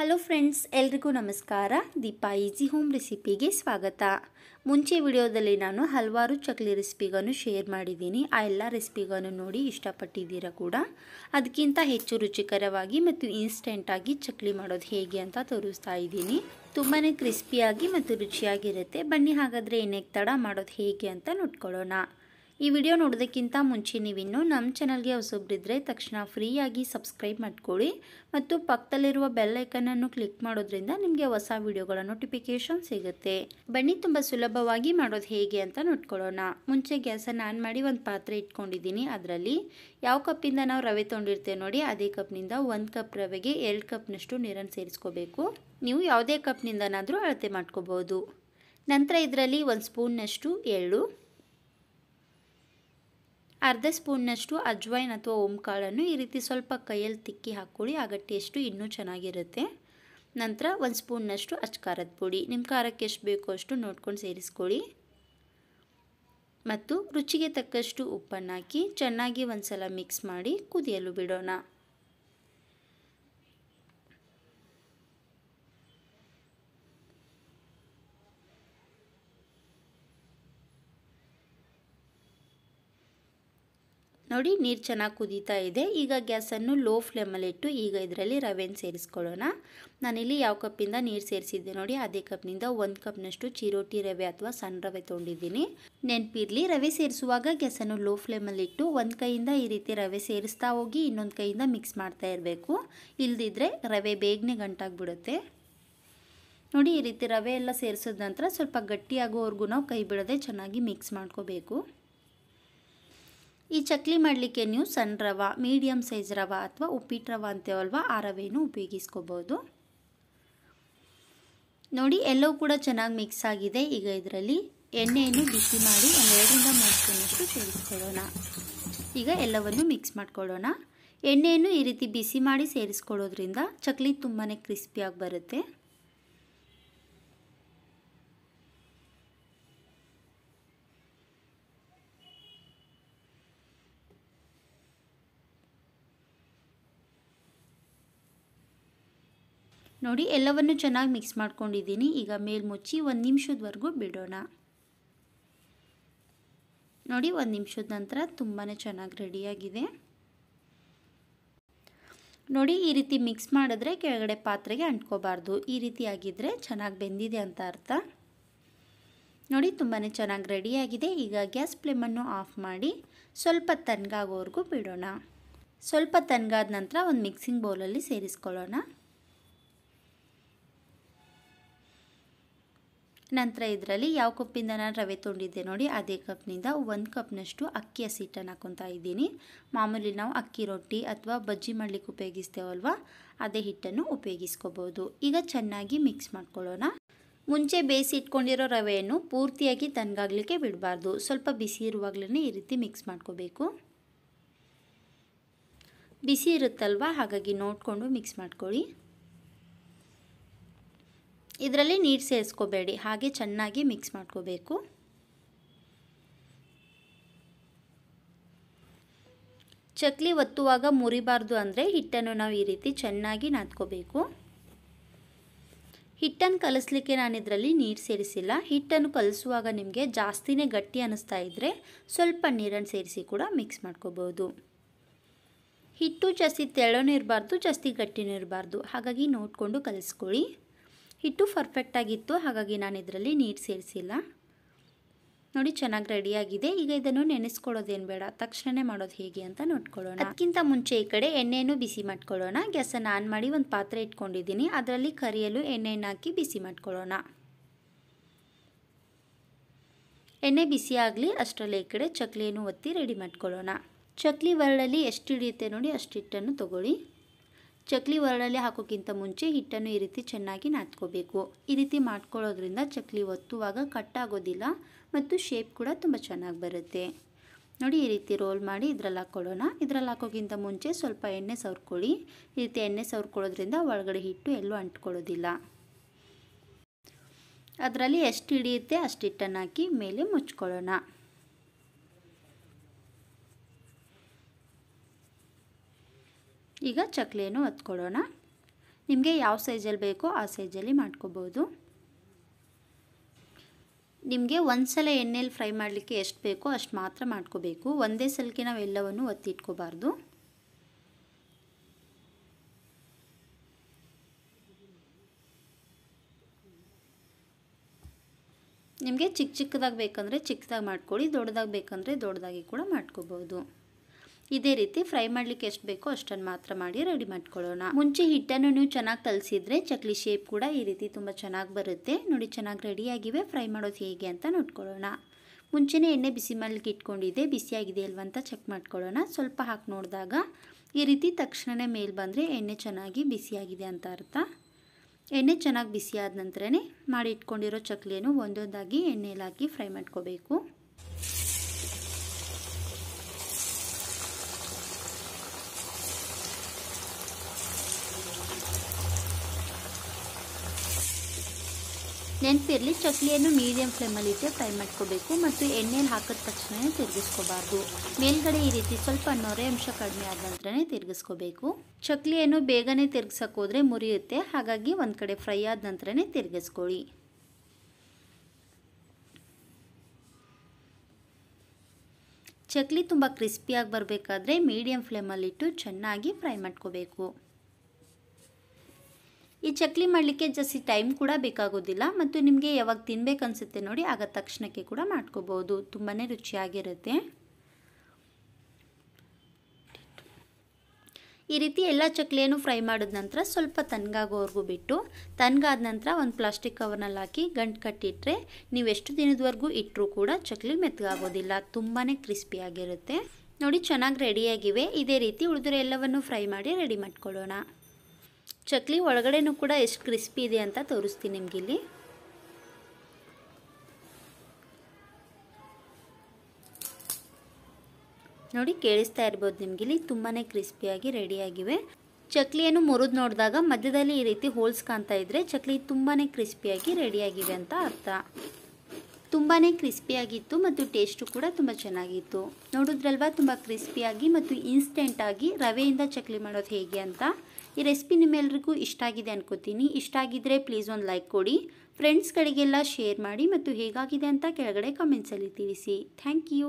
hello friends ಎಲ್ರಿಗೂ ನಮಸ್ಕಾರ Deepa easy home ರೆಸಿಪಿಗೆ ಸ್ವಾಗತ ಮುಂಚೆ ವಿಡಿಯೋದಲ್ಲಿ ನಾನು ಹಲವಾರು ಚಕ್ಲಿ ರೆಸಿಪಿಗಳನ್ನು ಶೇರ್ ಮಾಡಿದ್ದೀನಿ ಆ ಎಲ್ಲ ರೆಸಿಪಿಗಳನ್ನು ನೋಡಿ ಇಷ್ಟಪಟ್ಟಿದ್ದೀರಾ ಕೂಡ ಅದಕ್ಕಿಂತ ಹೆಚ್ಚು ರುಚಿಕರವಾಗಿ ಮತ್ತು ಇನ್ಸ್ಟೆಂಟಾಗಿ ಚಕ್ಲಿ ಮಾಡೋದು ಹೇಗೆ ಅಂತ ತೋರಿಸ್ತಾ ಇದ್ದೀನಿ ತುಂಬಾ ಕ್ರಿಸ್ಪಿಯಾಗಿ ಮತ್ತು ರುಚಿಯಾಗಿರುತ್ತೆ ಬನ್ನಿ ಹಾಗಾದರೆ ಏನೇಗೆ ತಡ ಮಾಡೋದು ಹೇಗೆ ಅಂತ ನೋಡ್ಕೊಳ್ಳೋಣ ಈ ವಿಡಿಯೋ ನೋಡೋದಕ್ಕಿಂತ ಮುಂಚೆ ನೀವಿನ್ನೂ ನಮ್ಮ ಚಾನಲ್ಗೆ ಹೊಸಬ್ರಿದ್ರೆ ತಕ್ಷಣ ಫ್ರೀಯಾಗಿ ಸಬ್ಸ್ಕ್ರೈಬ್ ಮಾಡ್ಕೊಳ್ಳಿ ಮತ್ತು ಪಕ್ಕದಲ್ಲಿರುವ ಬೆಲ್ಲೈಕನನ್ನು ಕ್ಲಿಕ್ ಮಾಡೋದ್ರಿಂದ ನಿಮಗೆ ಹೊಸ ವಿಡಿಯೋಗಳ ನೋಟಿಫಿಕೇಶನ್ ಸಿಗುತ್ತೆ ಬನ್ನಿ ತುಂಬ ಸುಲಭವಾಗಿ ಮಾಡೋದು ಹೇಗೆ ಅಂತ ನೋಡ್ಕೊಳ್ಳೋಣ ಮುಂಚೆ ಗ್ಯಾಸನ್ನು ಆನ್ ಮಾಡಿ ಒಂದು ಪಾತ್ರೆ ಇಟ್ಕೊಂಡಿದ್ದೀನಿ ಅದರಲ್ಲಿ ಯಾವ ಕಪ್ಪಿಂದ ನಾವು ರವೆ ತೊಗೊಂಡಿರ್ತೇವೆ ನೋಡಿ ಅದೇ ಕಪ್ನಿಂದ ಒಂದು ಕಪ್ ರವೆಗೆ ಎರಡು ಕಪ್ನಷ್ಟು ನೀರನ್ನು ಸೇರಿಸ್ಕೋಬೇಕು ನೀವು ಯಾವುದೇ ಕಪ್ನಿಂದನಾದರೂ ಅಳತೆ ಮಾಡ್ಕೋಬೋದು ನಂತರ ಇದರಲ್ಲಿ ಒಂದು ಸ್ಪೂನ್ನಷ್ಟು ಎಳ್ಳು ಅರ್ಧ ಸ್ಪೂನ್ನಷ್ಟು ಅಜ್ವೈನ್ ಅಥವಾ ಓಂಕಾಳನ್ನು ಈ ರೀತಿ ಸ್ವಲ್ಪ ಕೈಯಲ್ಲಿ ತಿಕ್ಕಿ ಹಾಕ್ಕೊಳ್ಳಿ ಆಗ ಟೇಸ್ಟು ಇನ್ನೂ ಚೆನ್ನಾಗಿರುತ್ತೆ ನಂತರ ಒಂದು ಸ್ಪೂನ್ನಷ್ಟು ಅಚ್ಕಾರದ ಪುಡಿ ನಿಮ್ಮ ಖಾರಕ್ಕೆ ಎಷ್ಟು ಬೇಕೋ ಅಷ್ಟು ನೋಡ್ಕೊಂಡು ಸೇರಿಸ್ಕೊಳ್ಳಿ ಮತ್ತು ರುಚಿಗೆ ತಕ್ಕಷ್ಟು ಉಪ್ಪನ್ನು ಹಾಕಿ ಚೆನ್ನಾಗಿ ಒಂದು ಸಲ ಮಿಕ್ಸ್ ಮಾಡಿ ಕುದಿಯಲು ಬಿಡೋಣ ನೋಡಿ ನೀರು ಚೆನ್ನಾಗಿ ಕುದೀತಾ ಇದೆ ಈಗ ಗ್ಯಾಸನ್ನು ಲೋ ಫ್ಲೇಮಲ್ಲಿಟ್ಟು ಈಗ ಇದರಲ್ಲಿ ರವೆನ ಸೇರಿಸ್ಕೊಳ್ಳೋಣ ನಾನಿಲ್ಲಿ ಯಾವ ಕಪ್ಪಿಂದ ನೀರು ಸೇರಿಸಿದ್ದೆ ನೋಡಿ ಅದೇ ಕಪ್ನಿಂದ ಒಂದು ಕಪ್ನಷ್ಟು ಚಿರೋಟಿ ರವೆ ಅಥವಾ ಸಣ್ಣ ರವೆ ತೊಗೊಂಡಿದ್ದೀನಿ ನೆನಪಿರಲಿ ರವೆ ಸೇರಿಸುವಾಗ ಗ್ಯಾಸನ್ನು ಲೋ ಫ್ಲೇಮಲ್ಲಿಟ್ಟು ಒಂದು ಕೈಯಿಂದ ಈ ರೀತಿ ರವೆ ಸೇರಿಸ್ತಾ ಹೋಗಿ ಇನ್ನೊಂದು ಕೈಯಿಂದ ಮಿಕ್ಸ್ ಮಾಡ್ತಾ ಇರಬೇಕು ಇಲ್ಲದಿದ್ದರೆ ರವೆ ಬೇಗನೆ ಗಂಟಾಗ್ಬಿಡುತ್ತೆ ನೋಡಿ ಈ ರೀತಿ ರವೆ ಎಲ್ಲ ಸೇರಿಸಿದ ನಂತರ ಸ್ವಲ್ಪ ಗಟ್ಟಿಯಾಗೋವರೆಗೂ ನಾವು ಕೈ ಬಿಡದೆ ಚೆನ್ನಾಗಿ ಮಿಕ್ಸ್ ಮಾಡ್ಕೋಬೇಕು ಈ ಚಕ್ಲಿ ಮಾಡಲಿಕ್ಕೆ ನೀವು ಸಣ್ಣ ರವ ಮೀಡಿಯಂ ಸೈಜ್ ರವ ಅಥವಾ ಉಪ್ಪಿಟ್ಟು ರವ ಅಂತೇವಲ್ವ ಆ ರವೆಯನ್ನು ಉಪಯೋಗಿಸ್ಕೋಬೋದು ನೋಡಿ ಎಲ್ಲವೂ ಕೂಡ ಚೆನ್ನಾಗಿ ಮಿಕ್ಸ್ ಆಗಿದೆ ಈಗ ಇದರಲ್ಲಿ ಎಣ್ಣೆಯನ್ನು ಬಿಸಿ ಮಾಡಿ ಒಂದೆರಡರಿಂದ ಮೂರು ಸ್ಪೂನಷ್ಟು ಸೇರಿಸ್ಕೊಳ್ಳೋಣ ಈಗ ಎಲ್ಲವನ್ನು ಮಿಕ್ಸ್ ಮಾಡ್ಕೊಳ್ಳೋಣ ಎಣ್ಣೆಯನ್ನು ಈ ರೀತಿ ಬಿಸಿ ಮಾಡಿ ಸೇರಿಸ್ಕೊಳ್ಳೋದ್ರಿಂದ ಚಕ್ಲಿ ತುಂಬಾ ಕ್ರಿಸ್ಪಿಯಾಗಿ ಬರುತ್ತೆ ನೋಡಿ ಎಲ್ಲವನ್ನು ಚೆನ್ನಾಗಿ ಮಿಕ್ಸ್ ಮಾಡ್ಕೊಂಡಿದ್ದೀನಿ ಈಗ ಮೇಲ್ ಮುಚ್ಚಿ ಒಂದು ನಿಮಿಷದವರೆಗೂ ಬಿಡೋಣ ನೋಡಿ ಒಂದು ನಿಮಿಷದ ನಂತರ ತುಂಬಾ ಚೆನ್ನಾಗಿ ರೆಡಿಯಾಗಿದೆ ನೋಡಿ ಈ ರೀತಿ ಮಿಕ್ಸ್ ಮಾಡಿದ್ರೆ ಕೆಳಗಡೆ ಪಾತ್ರೆಗೆ ಅಂಟ್ಕೋಬಾರ್ದು ಈ ರೀತಿ ಆಗಿದ್ದರೆ ಚೆನ್ನಾಗಿ ಬೆಂದಿದೆ ಅಂತ ಅರ್ಥ ನೋಡಿ ತುಂಬಾ ಚೆನ್ನಾಗಿ ರೆಡಿಯಾಗಿದೆ ಈಗ ಗ್ಯಾಸ್ ಫ್ಲೇಮನ್ನು ಆಫ್ ಮಾಡಿ ಸ್ವಲ್ಪ ತನ್ಗಾಗೋವರೆಗೂ ಬಿಡೋಣ ಸ್ವಲ್ಪ ತನ್ಗಾದ ನಂತರ ಒಂದು ಮಿಕ್ಸಿಂಗ್ ಬೌಲಲ್ಲಿ ಸೇರಿಸ್ಕೊಳ್ಳೋಣ ನಂತರ ಇದರಲ್ಲಿ ಯಾವ ಕಪ್ಪಿಂದ ನಾನು ರವೆ ತೊಂಡಿದ್ದೆ ನೋಡಿ ಅದೇ ಕಪ್ನಿಂದ ಒಂದು ಕಪ್ನಷ್ಟು ಅಕ್ಕಿ ಹಸಿಟ್ಟನ್ನು ಹಾಕೊತಾ ಇದ್ದೀನಿ ಮಾಮೂಲಿ ನಾವು ಅಕ್ಕಿ ರೊಟ್ಟಿ ಅಥವಾ ಬಜ್ಜಿ ಮಾಡಲಿಕ್ಕೆ ಉಪಯೋಗಿಸ್ತೇವಲ್ವ ಅದೇ ಹಿಟ್ಟನ್ನು ಉಪಯೋಗಿಸ್ಕೋಬೋದು ಈಗ ಚೆನ್ನಾಗಿ ಮಿಕ್ಸ್ ಮಾಡ್ಕೊಳ್ಳೋಣ ಮುಂಚೆ ಬೇಯಿಸಿ ಇಟ್ಕೊಂಡಿರೋ ರವೆಯನ್ನು ಪೂರ್ತಿಯಾಗಿ ತನ್ಗಾಗಲಿಕ್ಕೆ ಬಿಡಬಾರ್ದು ಸ್ವಲ್ಪ ಬಿಸಿ ಇರುವಾಗಲೇ ಈ ರೀತಿ ಮಿಕ್ಸ್ ಮಾಡ್ಕೋಬೇಕು ಬಿಸಿ ಇರುತ್ತಲ್ವ ಹಾಗಾಗಿ ನೋಡಿಕೊಂಡು ಮಿಕ್ಸ್ ಮಾಡ್ಕೊಳ್ಳಿ ಇದರಲ್ಲಿ ನೀರು ಸೇರಿಸ್ಕೋಬೇಡಿ ಹಾಗೆ ಚೆನ್ನಾಗಿ ಮಿಕ್ಸ್ ಮಾಡ್ಕೋಬೇಕು ಚಕ್ಲಿ ಒತ್ತುವಾಗ ಮುರಿಬಾರ್ದು ಅಂದರೆ ಹಿಟ್ಟನ್ನು ನಾವು ಈ ರೀತಿ ಚೆನ್ನಾಗಿ ನಾದ್ಕೋಬೇಕು ಹಿಟ್ಟನ್ನು ಕಲಿಸ್ಲಿಕ್ಕೆ ನಾನು ಇದರಲ್ಲಿ ನೀರು ಸೇರಿಸಿಲ್ಲ ಹಿಟ್ಟನ್ನು ಕಲಿಸುವಾಗ ನಿಮಗೆ ಜಾಸ್ತಿನೇ ಗಟ್ಟಿ ಅನ್ನಿಸ್ತಾ ಇದ್ದರೆ ಸ್ವಲ್ಪ ನೀರನ್ನು ಸೇರಿಸಿ ಕೂಡ ಮಿಕ್ಸ್ ಮಾಡ್ಕೋಬೋದು ಹಿಟ್ಟು ಜಾಸ್ತಿ ತೆಳ್ಳನೂ ಇರಬಾರ್ದು ಜಾಸ್ತಿ ಗಟ್ಟಿನೂ ಇರಬಾರ್ದು ಹಾಗಾಗಿ ನೋಡಿಕೊಂಡು ಕಲಿಸ್ಕೊಳ್ಳಿ ಹಿಟ್ಟು ಪರ್ಫೆಕ್ಟಾಗಿತ್ತು ಹಾಗಾಗಿ ನಾನು ಇದರಲ್ಲಿ ನೀರು ಸೇರಿಸಿಲ್ಲ ನೋಡಿ ಚೆನ್ನಾಗಿ ರೆಡಿಯಾಗಿದೆ ಈಗ ಇದನ್ನು ನೆನೆಸ್ಕೊಳ್ಳೋದೇನು ಬೇಡ ತಕ್ಷಣನೇ ಮಾಡೋದು ಹೇಗೆ ಅಂತ ನೋಡ್ಕೊಳ್ಳೋಣ ಅದಕ್ಕಿಂತ ಮುಂಚೆ ಈ ಕಡೆ ಎಣ್ಣೆಯನ್ನು ಬಿಸಿ ಮಾಡ್ಕೊಳ್ಳೋಣ ಗ್ಯಾಸನ್ನು ಆನ್ ಮಾಡಿ ಒಂದು ಪಾತ್ರೆ ಇಟ್ಕೊಂಡಿದ್ದೀನಿ ಅದರಲ್ಲಿ ಕರಿಯಲು ಎಣ್ಣೆಯನ್ನು ಹಾಕಿ ಬಿಸಿ ಮಾಡ್ಕೊಳ್ಳೋಣ ಎಣ್ಣೆ ಬಿಸಿ ಆಗಲಿ ಅಷ್ಟರಲ್ಲಿ ಈ ಕಡೆ ಚಕ್ಲಿಯನ್ನು ಒತ್ತಿ ರೆಡಿ ಮಾಡ್ಕೊಳ್ಳೋಣ ಚಕ್ಲಿ ಒರಳಲ್ಲಿ ಎಷ್ಟು ಹಿಡಿಯುತ್ತೆ ನೋಡಿ ಅಷ್ಟು ಹಿಟ್ಟನ್ನು ತೊಗೊಳ್ಳಿ ಚಕ್ಲಿ ಒರಳಲ್ಲಿ ಹಾಕೋಕ್ಕಿಂತ ಮುಂಚೆ ಹಿಟ್ಟನ್ನು ಈ ರೀತಿ ಚೆನ್ನಾಗಿ ನಾದ್ಕೋಬೇಕು ಈ ರೀತಿ ಮಾಡ್ಕೊಳ್ಳೋದ್ರಿಂದ ಚಕ್ಲಿ ಒತ್ತುವಾಗ ಕಟ್ ಆಗೋದಿಲ್ಲ ಮತ್ತು ಶೇಪ್ ಕೂಡ ತುಂಬ ಚೆನ್ನಾಗಿ ಬರುತ್ತೆ ನೋಡಿ ಈ ರೀತಿ ರೋಲ್ ಮಾಡಿ ಇದ್ರಲ್ಲಿ ಹಾಕ್ಕೊಳ್ಳೋಣ ಇದ್ರಲ್ಲಿ ಹಾಕೋಕ್ಕಿಂತ ಮುಂಚೆ ಸ್ವಲ್ಪ ಎಣ್ಣೆ ಸವರ್ಕೊಳ್ಳಿ ಈ ರೀತಿ ಎಣ್ಣೆ ಸವರ್ಕೊಳ್ಳೋದ್ರಿಂದ ಒಳಗಡೆ ಹಿಟ್ಟು ಎಲ್ಲೂ ಅಂಟ್ಕೊಳ್ಳೋದಿಲ್ಲ ಅದರಲ್ಲಿ ಎಷ್ಟು ಹಿಡಿಯುತ್ತೆ ಅಷ್ಟು ಹಿಟ್ಟನ್ನು ಹಾಕಿ ಮೇಲೆ ಮುಚ್ಕೊಳ್ಳೋಣ ಈಗ ಚಕ್ಲಿಯನ್ನು ಹೊತ್ಕೊಳ್ಳೋಣ ನಿಮಗೆ ಯಾವ ಸೈಜಲ್ಲಿ ಬೇಕೋ ಆ ಸೈಜಲ್ಲಿ ಮಾಡ್ಕೋಬೋದು ನಿಮಗೆ ಒಂದು ಸಲ ಎಣ್ಣೆಯಲ್ಲಿ ಫ್ರೈ ಮಾಡಲಿಕ್ಕೆ ಎಷ್ಟು ಬೇಕೋ ಅಷ್ಟು ಮಾತ್ರ ಮಾಡ್ಕೋಬೇಕು ಒಂದೇ ಸಲಕ್ಕೆ ನಾವು ಎಲ್ಲವನ್ನು ಒತ್ತಿಟ್ಕೋಬಾರ್ದು ನಿಮಗೆ ಚಿಕ್ಕ ಚಿಕ್ಕದಾಗಿ ಬೇಕಂದರೆ ಚಿಕ್ಕದಾಗಿ ಮಾಡ್ಕೊಳ್ಳಿ ದೊಡ್ಡದಾಗಿ ಬೇಕಂದರೆ ದೊಡ್ಡದಾಗಿ ಕೂಡ ಮಾಡ್ಕೋಬೋದು ಇದೇ ರೀತಿ ಫ್ರೈ ಮಾಡ್ಲಿಕ್ಕೆ ಎಷ್ಟು ಬೇಕೋ ಅಷ್ಟನ್ನು ಮಾತ್ರ ಮಾಡಿ ರೆಡಿ ಮಾಡ್ಕೊಳ್ಳೋಣ ಮುಂಚೆ ಹಿಟ್ಟನ್ನು ನೀವು ಚೆನ್ನಾಗಿ ಕಲಸಿದ್ರೆ ಚಕ್ಲಿ ಶೇಪ್ ಕೂಡ ಈ ರೀತಿ ತುಂಬ ಚೆನ್ನಾಗಿ ಬರುತ್ತೆ ನೋಡಿ ಚೆನ್ನಾಗಿ ರೆಡಿಯಾಗಿವೆ ಫ್ರೈ ಮಾಡೋದು ಹೇಗೆ ಅಂತ ನೋಡ್ಕೊಳ್ಳೋಣ ಮುಂಚೆನೇ ಎಣ್ಣೆ ಬಿಸಿ ಮಾಡ್ಲಿಕ್ಕೆ ಇಟ್ಕೊಂಡಿದ್ದೆ ಬಿಸಿಯಾಗಿದೆ ಅಲ್ವ ಅಂತ ಚೆಕ್ ಮಾಡ್ಕೊಳ್ಳೋಣ ಸ್ವಲ್ಪ ಹಾಕಿ ನೋಡಿದಾಗ ಈ ರೀತಿ ತಕ್ಷಣವೇ ಮೇಲೆ ಬಂದರೆ ಎಣ್ಣೆ ಚೆನ್ನಾಗಿ ಬಿಸಿಯಾಗಿದೆ ಅಂತ ಅರ್ಥ ಎಣ್ಣೆ ಚೆನ್ನಾಗಿ ಬಿಸಿ ಆದ ನಂತರನೇ ಮಾಡಿ ಇಟ್ಕೊಂಡಿರೋ ಚಕ್ಲಿಯನ್ನು ಒಂದೊಂದಾಗಿ ಎಣ್ಣೆಯಲ್ಲಿ ಹಾಕಿ ಫ್ರೈ ಮಾಡ್ಕೋಬೇಕು ನೆನಪಿರಲಿ ಚಕ್ಲಿಯನ್ನು ಮೀಡಿಯಂ ಫ್ಲೇಮಲ್ಲಿ ಇಟ್ಟು ಫ್ರೈ ಮಾಡ್ಕೋಬೇಕು ಮತ್ತು ಎಣ್ಣೆಯಲ್ಲಿ ಹಾಕಿದ ತಕ್ಷಣ ತಿರುಗಿಸ್ಕೋಬಾರ್ದು ಮೇಲ್ಗಡೆ ಈ ರೀತಿ ಸ್ವಲ್ಪ ನೊರೆ ಅಂಶ ಕಡಿಮೆ ಆದ ನಂತರನೇ ತಿರುಗಿಸ್ಕೋಬೇಕು ಚಕ್ಲಿಯನ್ನು ಬೇಗನೆ ತಿರುಗಿಸೋಕೋದ್ರೆ ಮುರಿಯುತ್ತೆ ಹಾಗಾಗಿ ಒಂದು ಕಡೆ ಫ್ರೈ ಆದ ನಂತರನೇ ತಿರುಗಿಸ್ಕೊಳ್ಳಿ ಚಕ್ಲಿ ತುಂಬ ಕ್ರಿಸ್ಪಿಯಾಗಿ ಬರಬೇಕಾದ್ರೆ ಮೀಡಿಯಂ ಫ್ಲೇಮಲ್ಲಿಟ್ಟು ಚೆನ್ನಾಗಿ ಫ್ರೈ ಮಾಡ್ಕೋಬೇಕು ಈ ಚಕ್ಲಿ ಮಾಡಲಿಕ್ಕೆ ಜಾಸ್ತಿ ಟೈಮ್ ಕೂಡ ಬೇಕಾಗೋದಿಲ್ಲ ಮತ್ತು ನಿಮಗೆ ಯಾವಾಗ ಅನಿಸುತ್ತೆ ನೋಡಿ ಆಗ ತಕ್ಷಣಕ್ಕೆ ಕೂಡ ಮಾಡ್ಕೋಬೋದು ತುಂಬಾ ರುಚಿಯಾಗಿರುತ್ತೆ ಈ ರೀತಿ ಎಲ್ಲ ಚಕ್ಲಿಯನ್ನು ಫ್ರೈ ಮಾಡಿದ ನಂತರ ಸ್ವಲ್ಪ ತಣ್ಣಗಾಗೋವರೆಗೂ ಬಿಟ್ಟು ತನ್ಗಾದ ನಂತರ ಒಂದು ಪ್ಲಾಸ್ಟಿಕ್ ಕವರ್ನಲ್ಲಿ ಹಾಕಿ ಗಂಟು ಕಟ್ಟಿಟ್ಟರೆ ನೀವು ಎಷ್ಟು ದಿನದವರೆಗೂ ಇಟ್ಟರೂ ಕೂಡ ಚಕ್ಲಿ ಮೆತ್ತಗಾಗೋದಿಲ್ಲ ತುಂಬಾ ಕ್ರಿಸ್ಪಿಯಾಗಿರುತ್ತೆ ನೋಡಿ ಚೆನ್ನಾಗಿ ರೆಡಿಯಾಗಿವೆ ಇದೇ ರೀತಿ ಉಳಿದ್ರೆ ಎಲ್ಲವನ್ನು ಫ್ರೈ ಮಾಡಿ ರೆಡಿ ಮಾಡ್ಕೊಳ್ಳೋಣ ಚಕ್ಲಿ ಒಳಗಡೆನೂ ಕೂಡ ಎಷ್ಟು ಕ್ರಿಸ್ಪಿ ಇದೆ ಅಂತ ತೋರಿಸ್ತೀನಿ ನಿಮಗಿಲ್ಲಿ ನೋಡಿ ಕೇಳಿಸ್ತಾ ಇರ್ಬೋದು ನಿಮಗಿಲ್ಲಿ ತುಂಬಾ ಕ್ರಿಸ್ಪಿಯಾಗಿ ರೆಡಿಯಾಗಿವೆ ಚಕ್ಲಿಯನ್ನು ಮುರಿದು ನೋಡಿದಾಗ ಮಧ್ಯದಲ್ಲಿ ಈ ರೀತಿ ಹೋಲ್ಸ್ ಕಾಣ್ತಾ ಇದ್ರೆ ಚಕ್ಲಿ ತುಂಬಾ ಕ್ರಿಸ್ಪಿಯಾಗಿ ರೆಡಿಯಾಗಿವೆ ಅಂತ ಅರ್ಥ ತುಂಬಾ ಕ್ರಿಸ್ಪಿಯಾಗಿತ್ತು ಮತ್ತು ಟೇಸ್ಟು ಕೂಡ ತುಂಬ ಚೆನ್ನಾಗಿತ್ತು ನೋಡಿದ್ರಲ್ವಾ ತುಂಬ ಕ್ರಿಸ್ಪಿಯಾಗಿ ಮತ್ತು ಇನ್ಸ್ಟೆಂಟಾಗಿ ರವೆಯಿಂದ ಚಕ್ಲಿ ಮಾಡೋದು ಹೇಗೆ ಅಂತ ಈ ರೆಸಿಪಿ ನಿಮ್ಮೆಲ್ರಿಗೂ ಇಷ್ಟ ಆಗಿದೆ ಅನ್ಕೋತೀನಿ ಇಷ್ಟ ಆಗಿದ್ದರೆ ಪ್ಲೀಸ್ ಒಂದು ಲೈಕ್ ಕೊಡಿ ಫ್ರೆಂಡ್ಸ್ಗಳಿಗೆಲ್ಲ ಶೇರ್ ಮಾಡಿ ಮತ್ತು ಹೇಗಾಗಿದೆ ಅಂತ ಕೆಳಗಡೆ ಕಾಮೆಂಟ್ಸಲ್ಲಿ ತಿಳಿಸಿ ಥ್ಯಾಂಕ್ ಯು